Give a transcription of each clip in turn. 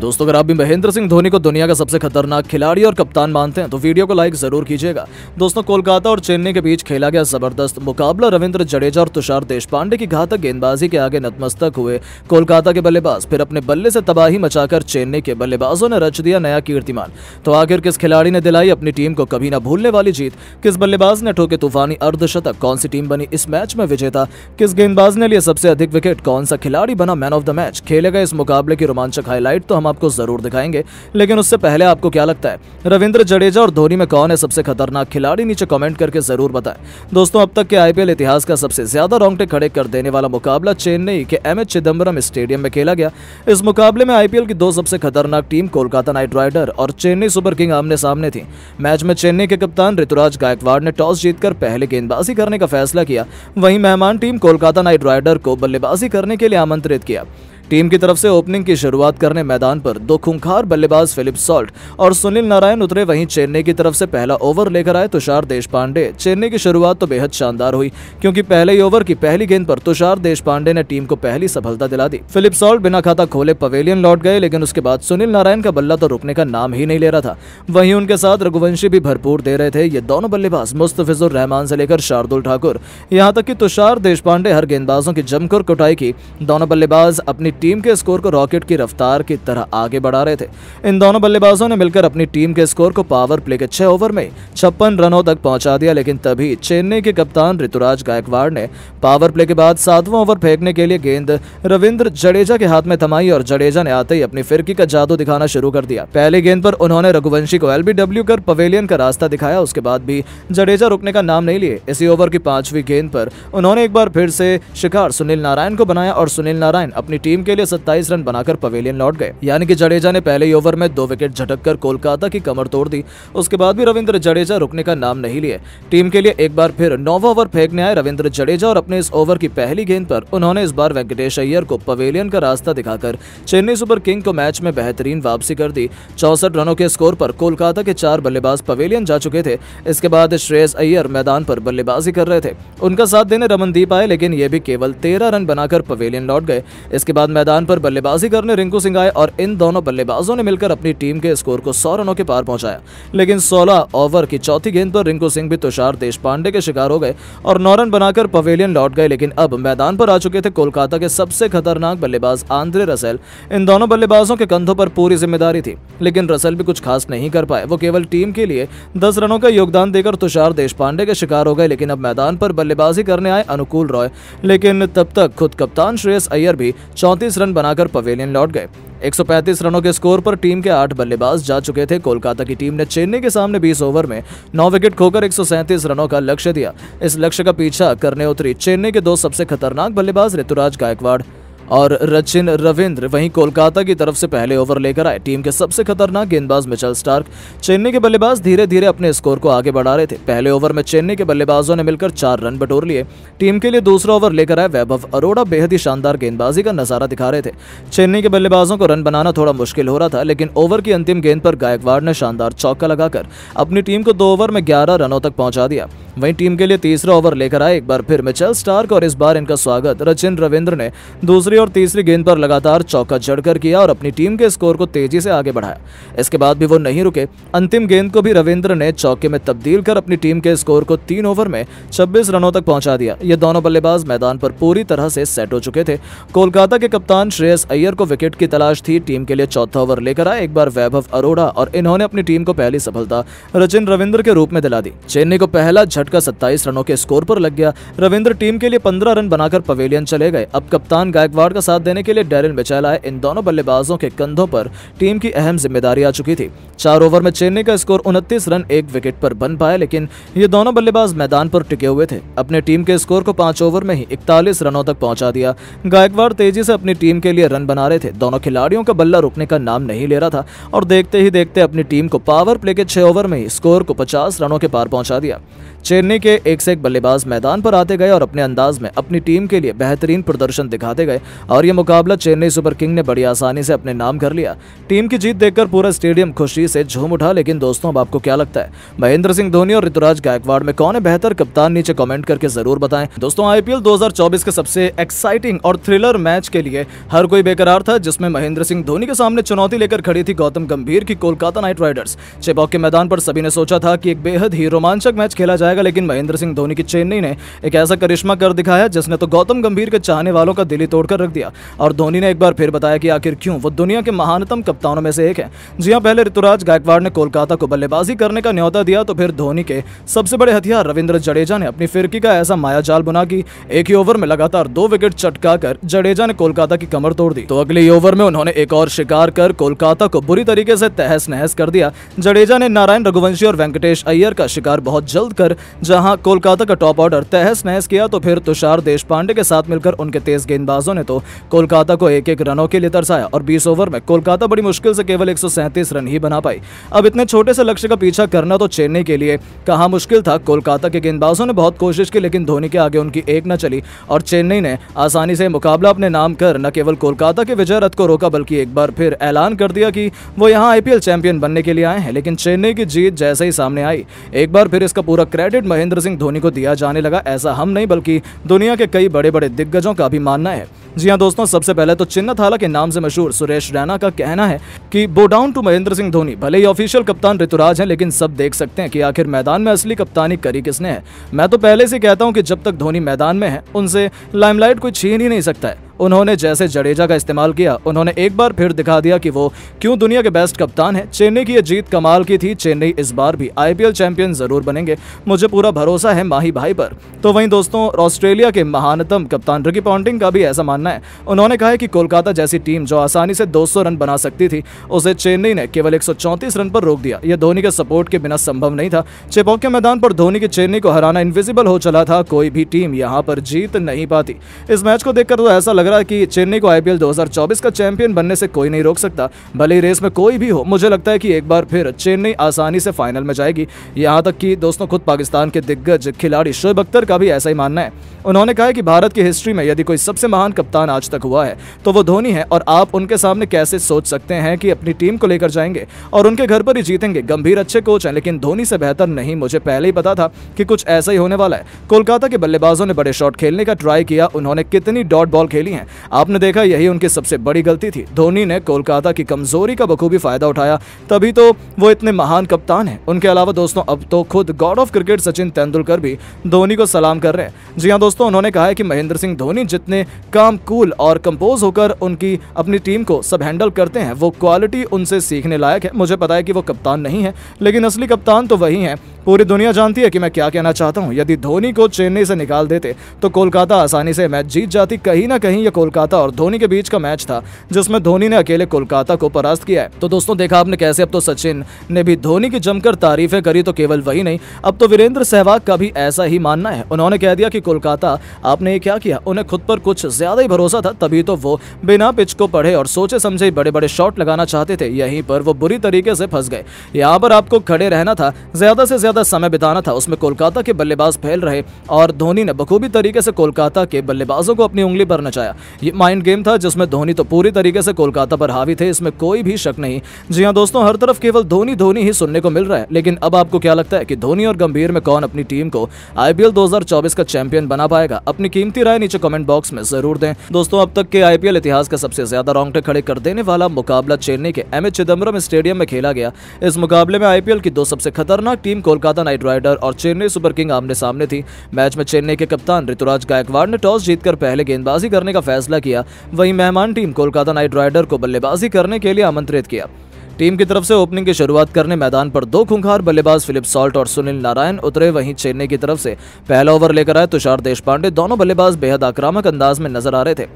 दोस्तों अगर आप भी महेंद्र सिंह धोनी को दुनिया का सबसे खतरनाक खिलाड़ी और कप्तान मानते हैं तो वीडियो को लाइक जरूर कीजिएगा दोस्तों कोलकाता और चेन्नई के बीच खेला गया जबरदस्त मुकाबला रविंद्र जडेजा और तुषार देशपांडे की घातक गेंदबाजी के आगे नतमस्तक हुए कोलकाता के बल्लेबाज फिर अपने बल्ले से तबाही मचाकर चेन्नई के बल्लेबाजों ने रच दिया नया कीर्तिमान तो आखिर किस खिलाड़ी ने दिलाई अपनी टीम को कभी ना भूलने वाली जीत किस बल्लेबाज ने ठोके तूफानी अर्धशतक कौन सी टीम बनी इस मैच में विजेता किस गेंदबाज ने लिए सबसे अधिक विकेट कौन सा खिलाड़ी बना मैन ऑफ द मैच खेले गए इस मुकाबले की रोमांचक हाईलाइट तो हम हम आपको जरूर दिखाएंगे लेकिन उससे पहले आपको क्या लगता है रविंद्र जडेजा और धोनी में कौन है सबसे खतरनाक खिलाड़ी नीचे कमेंट करके जरूर बताएं दोस्तों अब तक के आईपीएल इतिहास का सबसे ज्यादा रोंगटे खड़े कर देने वाला मुकाबला चेन्नई के एम चिदम्बरम स्टेडियम में खेला गया इस मुकाबले में आईपीएल की दो सबसे खतरनाक टीम कोलकाता नाइट राइडर और चेन्नई सुपर किंग आमने सामने थी मैच में चेन्नई के कप्तान ऋतुराज गायकवाड़ ने टॉस जीतकर पहले गेंदबाजी करने का फैसला किया वहीं मेहमान टीम कोलकाता नाइट राइडर को बल्लेबाजी करने के लिए आमंत्रित किया टीम की तरफ से ओपनिंग की शुरुआत करने मैदान पर दो खुंखार बल्लेबाज फिलिप सॉल्ट और सुनील नारायण उतरे वहीं चेन्नई की तरफ से पहला ओवर लेकर आए तुषार देश पांडे चेन्नई की शुरुआत तो बेहद शानदार हुई क्योंकि पहले ही ओवर की पहली गेंद पर तुषार देश पांडे ने टीम को पहली सफलता दिला दी फिलिप सॉल्ट बिना खाता खोले पवेलियन लौट गए लेकिन उसके बाद सुनील नारायण का बल्ला तो रुकने का नाम ही नहीं ले रहा था वही उनके साथ रघुवंशी भी भरपूर दे रहे थे ये दोनों बल्लेबाज मुस्तफिजुर रहमान से लेकर शार्दुल ठाकुर यहाँ तक की तुषार देश पांडे हर गेंदबाजों की जमकर कुटाई की दोनों बल्लेबाज अपनी टीम के स्कोर को रॉकेट की रफ्तार की तरह आगे बढ़ा रहे थे इन दोनों बल्लेबाजों ने मिलकर अपनी टीम के स्कोर को पावर प्ले के छह ओवर में छप्पन रनों तक पहुंचा दिया लेकिन तभी चेन्नई के कप्तान ऋतुराज गायकवाड़ ने पावर प्ले के बाद सातवां ओवर फेंकने के लिए गेंद रविंद्र जडेजा के हाथ में थमाई और जडेजा ने आते ही अपनी फिरकी का जादू दिखाना शुरू कर दिया पहली गेंद पर उन्होंने रघुवंशी को एलबीडब्ल्यू कर पवेलियन का रास्ता दिखाया उसके बाद भी जडेजा रुकने का नाम नहीं लिए इसी ओवर की पांचवी गेंद पर उन्होंने एक बार फिर से शिकार सुनील नारायण को बनाया और सुनील नारायण अपनी टीम के लिए सत्ताईस रन बनाकर पवेलियन लौट गए यानी की जडेजा ने पहले ओवर में दो विकेट झटक कर कोलकाता की कमर तोड़ दी उसके बाद भी रविंद्र जडेजा रुकने का नाम नहीं लिए टीम के लिए एक बार फिर नौवा ओवर फेंकने आए रविंद्र जडेजा और अपने इस ओवर की पहली गेंद पर उन्होंने इस बार वेंकटेश अय्यर को पवेलियन का रास्ता दिखाकर चेन्नई सुपर किंग को मैच में बेहतरीन वापसी कर दी चौसठ रनों के स्कोर पर कोलकाता के चार बल्लेबाज पवेलियन जा चुके थे इसके बाद श्रेयस अय्यर मैदान पर बल्लेबाजी कर रहे थे उनका साथ देने रमनदीप आए लेकिन ये भी केवल तेरह रन बनाकर पवेलियन लौट गए इसके बाद मैदान पर बल्लेबाजी करने रिंकू सिंह आए और इन दोनों बल्लेबाजों ने मिलकर अपनी टीम के स्कोर को सौ रनों के पार पहुंचाया लेकिन सोलह ओवर की चौथी गेंद पर रिंकू सिंह भी तुषार देश के शिकार हो गए और नौ रन बनाकर पवेलियन लौट गए लेकिन अब मैदान पर आ चुके थे कोलकाता के सबसे खतरनाक बल्लेबाज आंद्रे रसेल इन दोनों बल्लेबाजों के कंधों पर पूरी जिम्मेदारी थी लेकिन रसेल भी कुछ खास नहीं कर पाए वो केवल टीम के लिए दस रनों का योगदान देकर तुषार देश पांडे के शिकार हो गए लेकिन अब मैदान पर बल्लेबाजी करने आए अनुकूल रॉय लेकिन तब तक खुद कप्तान श्रेयस अय्यर भी चौंतीस 135 रन बनाकर पवेलियन लौट गए 135 रनों के स्कोर पर टीम के आठ बल्लेबाज जा चुके थे कोलकाता की टीम ने चेन्नई के सामने 20 ओवर में नौ विकेट खोकर 137 रनों का लक्ष्य दिया इस लक्ष्य का पीछा करने उतरी चेन्नई के दो सबसे खतरनाक बल्लेबाज ऋतुराज गायकवाड़ और रचिन रविंद्र वहीं कोलकाता की तरफ से पहले ओवर लेकर आए टीम के सबसे खतरनाक गेंदबाज मिचल स्टार्क चेन्नई के बल्लेबाज धीरे धीरे अपने स्कोर को आगे बढ़ा रहे थे पहले ओवर में चेन्नई के बल्लेबाजों ने मिलकर चार रन बटोर लिए टीम के लिए दूसरा ओवर लेकर आए वैभव अरोड़ा बेहद ही शानदार गेंदबाजी का नजारा दिखा रहे थे चेन्नई के बल्लेबाजों को रन बनाना थोड़ा मुश्किल हो रहा था लेकिन ओवर की अंतिम गेंद पर गायकवाड़ ने शानदार चौका लगाकर अपनी टीम को दो ओवर में ग्यारह रनों तक पहुंचा दिया वहीं टीम के लिए तीसरा ओवर लेकर आए एक बार फिर मिचेल स्टार्क और इस बार इनका स्वागत रचिन रविंद्र ने दूसरी और तीसरी गेंद पर लगातार चौका जड़कर किया और अपनी टीम के स्कोर को तेजी से आगे बढ़ाया इसके बाद भी वो नहीं रुके अंतिम गेंद को भी रविंद्र ने चौके में तब्दील कर अपनी टीम के स्कोर को तीन ओवर में छब्बीस रनों तक पहुंचा दिया ये दोनों बल्लेबाज मैदान पर पूरी तरह से सेट हो चुके थे कोलकाता के कप्तान श्रेयस अय्यर को विकेट की तलाश थी टीम के लिए चौथा ओवर लेकर आए एक बार वैभव अरोड़ा और इन्होंने अपनी टीम को पहली सफलता रचिन रविंद्र के रूप में दिला दी चेन्नई को पहला झटका 27 रनों के स्कोर पर लग गया रविंद्र टीम के लिए 15 रन बनाकर पवेलियन चले गए अब कप्तान गायकवाड़ का साथ देने के लिए डेरिन मिचेल आए इन दोनों बल्लेबाजों के कंधों पर टीम की अहम जिम्मेदारी आ चुकी थी चार ओवर में चेन्नई का स्कोर उनतीस रन एक विकेट पर बन पाया लेकिन ये दोनों बल्लेबाज मैदान पर टिके हुए थे अपने टीम के स्कोर को पांच ओवर में ही इकतालीस रनों तक पहुंचा दिया गायकवाड़ तेजी से अपनी टीम के लिए रन बना रहे थे दोनों खिलाड़ियों का बल्ला रुकने का नाम नहीं ले रहा था और देखते ही देखते अपनी टीम को पावर प्ले के छह ओवर में ही स्कोर को पचास रनों के पार पहुंचा दिया चेन्नई के एक से एक बल्लेबाज मैदान पर आते गए और अपने अंदाज में अपनी टीम के लिए बेहतरीन प्रदर्शन दिखाते गए और यह मुकाबला चेन्नई सुपर किंग ने बड़ी आसानी से अपने नाम कर लिया टीम की जीत देखकर पूरा स्टेडियम खुशी से झूम उठा लेकिन दोस्तों अब आपको क्या लगता है महेंद्र सिंह धोनी और ऋतुराज गायकवाड़ में कौन है बेहतर कप्तान नीचे कॉमेंट करके जरूर बताए दोस्तों आईपीएल दो के सबसे एक्साइटिंग और थ्रिलर मैच के लिए हर कोई बेकरार था जिसमें महेंद्र सिंह धोनी के सामने चुनौती लेकर खड़ी थी गौतम गंभीर की कोलकाता नाइट राइडर्स चेबॉक के मैदान पर सभी ने सोचा था कि एक बेहद ही रोमांचक मैच खेला जाएगा जाएगा लेकिन महेंद्र सिंह धोनी की चेन्नई ने एक ऐसा करिश्मा कर दिखाया जिसने तो गौतम गंभीर के चाहने वालों का दिली तोड़कर रख दिया और धोनी ने एक बार फिर बताया कि आखिर क्यों वो दुनिया के महानतम कप्तानों में से एक है जी हाँ पहले ऋतुराज गायकवाड़ ने कोलकाता को बल्लेबाजी करने का न्यौता दिया तो फिर धोनी के सबसे बड़े हथियार रविंद्र जडेजा ने अपनी फिरकी का ऐसा मायाजाल बुना की एक ही ओवर में लगातार दो विकेट चटकाकर जडेजा ने कोलकाता की कमर तोड़ दी तो अगले ओवर में उन्होंने एक और शिकार कर कोलकाता को बुरी तरीके से तहस नहस कर दिया जडेजा ने नारायण रघुवंशी और वेंकटेश अय्यर का शिकार बहुत जल्द कर जहां कोलकाता का टॉप ऑर्डर तहस नहस किया तो फिर तुषार देश पांडे के साथ मिलकर उनके तेज गेंदबाजों ने तो कोलकाता को एक एक रनों के लिए तरसाया और बीस ओवर में कोलकाता बड़ी मुश्किल से केवल एक रन ही बना पाई अब इतने छोटे से लक्ष्य का पीछा करना तो चेन्नई के लिए कहा मुश्किल था कोलकाता के गेंदबाजों ने बहुत कोशिश की लेकिन धोनी के आगे उनकी एक न चली और चेन्नई ने आसानी से मुकाबला अपने नाम कर न केवल कोलकाता के विजय रथ को रोका बल्कि एक बार फिर ऐलान कर दिया कि वो यहाँ आईपीएल चैंपियन बनने के लिए आए हैं लेकिन चेन्नई की जीत जैसे ही सामने आई एक बार फिर इसका पूरा क्रेडिट क्रेडिट महेंद्र सिंह धोनी को दिया जाने लगा ऐसा हम नहीं बल्कि दुनिया के कई बड़े बड़े दिग्गजों का भी मानना है जी हाँ दोस्तों सबसे पहले तो चिन्ना थाला के नाम से मशहूर सुरेश रैना का कहना है कि bow down to Mahendra Singh Dhoni भले ही ऑफिशियल कप्तान ऋतुराज हैं लेकिन सब देख सकते हैं कि आखिर मैदान में असली कप्तानी करी किसने है मैं तो पहले से कहता हूँ कि जब तक धोनी मैदान में है उनसे लाइमलाइट कोई छीन ही नहीं सकता है उन्होंने जैसे जडेजा का इस्तेमाल किया उन्होंने एक बार फिर दिखा दिया कि वो क्यों दुनिया के बेस्ट कप्तान है चेन्नई की ये जीत कमाल की थी चेन्नई इस बार भी आईपीएल चैंपियन जरूर बनेंगे मुझे पूरा भरोसा है माही भाई पर तो वहीं दोस्तों ऑस्ट्रेलिया के महानतम कप्तान रिकी पॉन्टिंग का भी ऐसा मानना है उन्होंने कहा है कि कोलकाता जैसी टीम जो आसानी से दो रन बना सकती थी उसे चेन्नई ने केवल एक रन पर रोक दिया यह धोनी के सपोर्ट के बिना संभव नहीं था चेपॉक के मैदान पर धोनी की चेन्नई को हराना इन्विजिबल हो चला था कोई भी टीम यहाँ पर जीत नहीं पाती इस मैच को देखकर तो ऐसा लगा लग रहा है कि चेन्नई को आईपीएल 2024 का चैंपियन बनने से कोई नहीं रोक सकता भले ही रेस में कोई भी हो मुझे लगता है कि एक बार फिर चेन्नई आसानी से फाइनल में जाएगी यहाँ तक कि दोस्तों खुद पाकिस्तान के दिग्गज खिलाड़ी शोएब अख्तर का भी ऐसा ही मानना है उन्होंने कहा कि भारत की हिस्ट्री में यदि कोई सबसे महान कप्तान आज तक हुआ है तो वो धोनी है और आप उनके सामने कैसे सोच सकते हैं कि अपनी टीम को लेकर जाएंगे और उनके घर पर ही जीतेंगे गंभीर अच्छे कोच हैं लेकिन धोनी से बेहतर नहीं मुझे पहले ही पता था कि कुछ ऐसा ही होने वाला है कोलकाता के बल्लेबाजों ने बड़े शॉट खेलने का ट्राई किया उन्होंने कितनी डॉट बॉल खेली हैं आपने देखा यही उनकी सबसे बड़ी गलती थी धोनी ने कोलकाता की कमजोरी का बखूबी फायदा उठाया तभी तो वो इतने महान कप्तान हैं उनके अलावा दोस्तों अब तो खुद god of cricket Sachin Tendulkar भी धोनी को सलाम कर रहे हैं जी हाँ दोस्तों उन्होंने कहा है कि महेंद्र सिंह धोनी जितने काम कूल और कंपोज होकर उनकी अपनी टीम को सब हैंडल करते हैं वो क्वालिटी उनसे सीखने लायक है मुझे पता है कि वो कप्तान नहीं है लेकिन असली कप्तान तो वही है पूरी दुनिया जानती है कि मैं क्या कहना चाहता हूँ यदि धोनी को चेन्नई से निकाल देते तो कोलकाता आसानी से मैच जीत जाती कहीं ना कहीं यह कोलकाता और धोनी के बीच का मैच था जिसमें धोनी ने अकेले कोलकाता को परास्त किया है तो दोस्तों देखा आपने कैसे अब तो सचिन ने भी धोनी की जमकर तारीफें करी तो केवल वही नहीं अब तो वीरेंद्र सहवाग का भी ऐसा ही मानना है उन्होंने कह दिया कि कोलकाता आपने ये क्या किया उन्हें खुद पर कुछ ज्यादा ही भरोसा था तभी तो वो बिना पिच को पढ़े और सोचे समझे बड़े बड़े शॉट लगाना चाहते थे यहीं पर वो बुरी तरीके से फंस गए यहाँ पर आपको खड़े रहना था ज्यादा से ज्यादा समय बिताना था उसमें कोलकाता के बल्लेबाज फैल रहे और धोनी ने बखूबी तरीके से कोलकाता के बल्लेबाजों को अपनी उंगली पर नचाया ये माइंड गेम था जिसमें धोनी तो पूरी तरीके से कोलकाता पर हावी थे इसमें कोई भी शक नहीं जी हाँ दोस्तों हर तरफ केवल धोनी धोनी ही सुनने को मिल रहा है लेकिन अब आपको क्या लगता है कि धोनी और गंभीर में कौन अपनी टीम को आईपीएल 2024 का चैंपियन बना पाएगा अपनी कीमती राय नीचे कमेंट बॉक्स में जरूर दें दोस्तों अब तक के आईपीएल इतिहास का सबसे ज्यादा रोंगटे खड़े कर देने वाला मुकाबला चेन्नई के एम चिदम्बरम स्टेडियम में खेला गया इस मुकाबले में आईपीएल की दो सबसे खतरनाक टीम कोलकाता नाइट राइडर और चेन्नई सुपर किंग आमने सामने थी मैच में चेन्नई के कप्तान ऋतुराज गायकवाड़ ने टॉस जीतकर पहले गेंदबाजी करने का फैसला किया वहीं मेहमान टीम कोलकाता नाइट राइडर को बल्लेबाजी करने के लिए आमंत्रित किया टीम की तरफ से ओपनिंग की शुरुआत करने मैदान पर दो खुंखार बल्लेबाज फिलिप सॉल्ट और सुनील नारायण उतरे वहीं चेन्नई की तरफ से पहला ओवर लेकर आए तुषार देशपांडे दोनों बल्लेबाज बेहद आक्रामक अंदाज में नजर आ रहे थे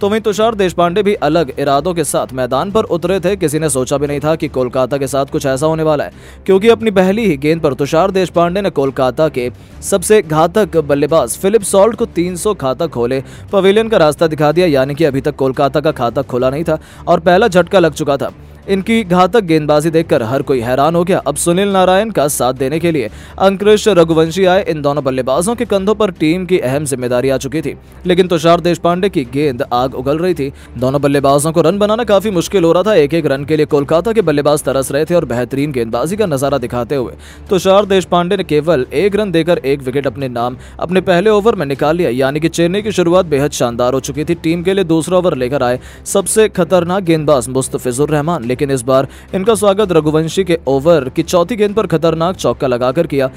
तो वहीं तुषार देश पांडे भी अलग इरादों के साथ मैदान पर उतरे थे किसी ने सोचा भी नहीं था कि कोलकाता के साथ कुछ ऐसा होने वाला है क्योंकि अपनी पहली ही गेंद पर तुषार देश पांडे ने कोलकाता के सबसे घातक बल्लेबाज फिलिप सॉल्ट को 300 खाता खोले पवेलियन का रास्ता दिखा दिया यानी कि अभी तक कोलकाता का खाता खोला नहीं था और पहला झटका लग चुका था इनकी घातक गेंदबाजी देखकर हर कोई हैरान हो गया अब सुनील नारायण का साथ देने के लिए अंकृश रघुवंशी आए इन दोनों बल्लेबाजों के कंधों पर टीम की अहम जिम्मेदारी आ चुकी थी लेकिन तुषार देशपांडे की गेंद आग उगल रही थी दोनों बल्लेबाजों को रन बनाना काफी मुश्किल हो रहा था एक एक रन के लिए कोलकाता के बल्लेबाज तरस रहे थे और बेहतरीन गेंदबाजी का नजारा दिखाते हुए तुषार देश ने केवल एक रन देकर एक विकेट अपने नाम अपने पहले ओवर में निकाल लिया यानी कि चेन्नई की शुरुआत बेहद शानदार हो चुकी थी टीम के लिए दूसरा ओवर लेकर आए सबसे खतरनाक गेंदबाज मुस्तफिजुर रहमान लेकिन इस बार इनका स्वागत रघुवंशी के ओवर की चौथी गेंद पर खतरनाक चौका लगाकर किया